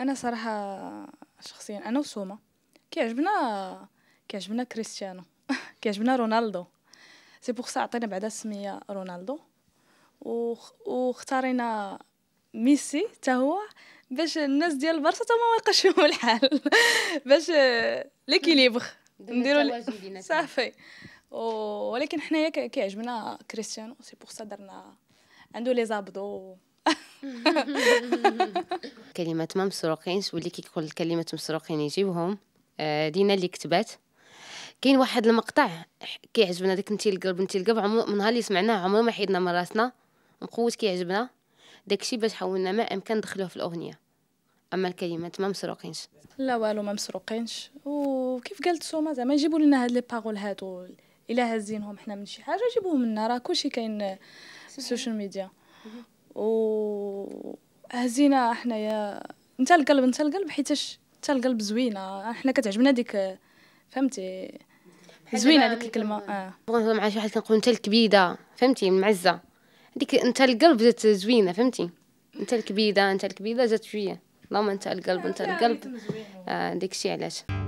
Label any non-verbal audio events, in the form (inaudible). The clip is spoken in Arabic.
انا صراحه شخصيا انا وسومه كيعجبنا كيعجبنا كريستيانو (laughs) كيعجبنا رونالدو سي بوغ سا عطينا بعدا السميه رونالدو واختارينا ميسي حتى هو باش الناس ديال البارسا تما ما يلقاش الحال (laughs) باش ليكيليبر نديرو (laughs) صافي ولكن حنايا كيعجبنا كريستيانو سي بوغ سا درنا عنده لي زابدو كلمة ما مسروقينش واللي كيقول كلمة مسروقين يجيبهم آه، دينا اللي كتبات كاين واحد المقطع كيعجبنا داك نتي القلب نتي القلب عمر من نهار اللي سمعناه عمرنا ما حيدنا من راسنا مقوت كيعجبنا داكشي باش حاولنا ما امكن ندخلوه في الاغنيه اما الكلمات ما مسروقينش لا والو ما مسروقينش وكيف قالت سوما زعما يجيبوا لنا هاد لي باغول هادو الا هازينهم حنا من شي حاجه جيبوهم لنا راه كلشي كاين السوشيال ميديا و هزينا احنا يا انت القلب انت القلب حيتاش انت القلب زوينه احنا كتعجبنا ديك فهمتي زوينه ديك الكلمه اه بغيت مع شي واحد كنقول انت الكبيده فهمتي المعزه هذيك انت القلب جات زوينه فهمتي انت الكبيده انت الكبيده جات شويه اللهم انت القلب انت القلب آه شي علاش